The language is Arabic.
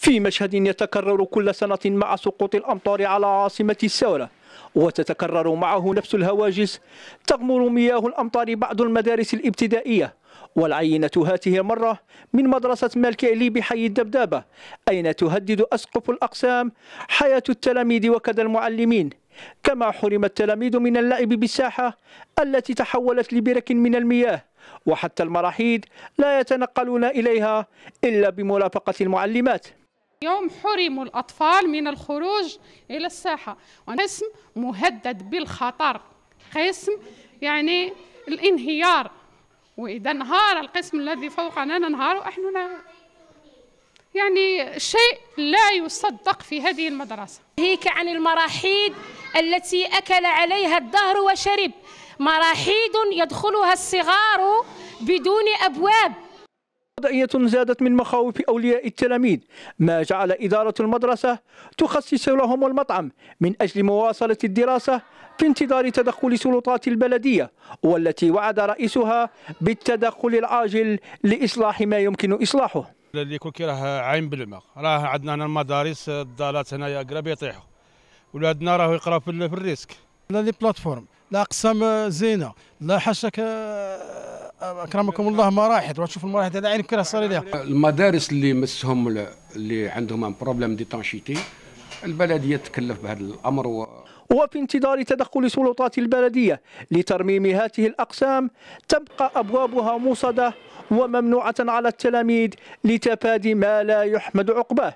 في مشهد يتكرر كل سنة مع سقوط الأمطار على عاصمة الثورة وتتكرر معه نفس الهواجس تغمر مياه الأمطار بعض المدارس الابتدائية والعينة هاته المرة من مدرسة مالكيلي بحي الدبدابة أين تهدد أسقف الأقسام حياة التلاميذ وكذا المعلمين كما حرم التلاميذ من اللعب بالساحة التي تحولت لبرك من المياه وحتى المراحيض لا يتنقلون إليها إلا بمرافقة المعلمات يوم حرموا الأطفال من الخروج إلى الساحة قسم مهدد بالخطر قسم يعني الانهيار وإذا انهار القسم الذي فوقنا ننهار وإحنا لا يعني شيء لا يصدق في هذه المدرسة هيك عن المراحيض التي أكل عليها الدهر وشرب مراحيض يدخلها الصغار بدون أبواب وضعية زادت من مخاوف أولياء التلاميذ ما جعل إدارة المدرسة تخصص لهم المطعم من أجل مواصلة الدراسة في انتظار تدخل سلطات البلدية والتي وعد رئيسها بالتدخل العاجل لإصلاح ما يمكن إصلاحه اللي يكون كي راه عايم بالماء راه عندنا هنا المدارس الضالات هنايا قراب يطيحوا ولادنا راهو يقراو في الريسك لا لي بلاتفورم لا اقسام زينه لا حاشاك اكرمكم الله مراحل وتشوف المراحل هذا عين كره صار المدارس اللي مسهم اللي عندهم بروبليم دي تانشيتي البلديه تكلف بهذا الامر و... وفي انتظار تدخل سلطات البلديه لترميم هذه الاقسام تبقى ابوابها موصده وممنوعه على التلاميذ لتفادي ما لا يحمد عقباه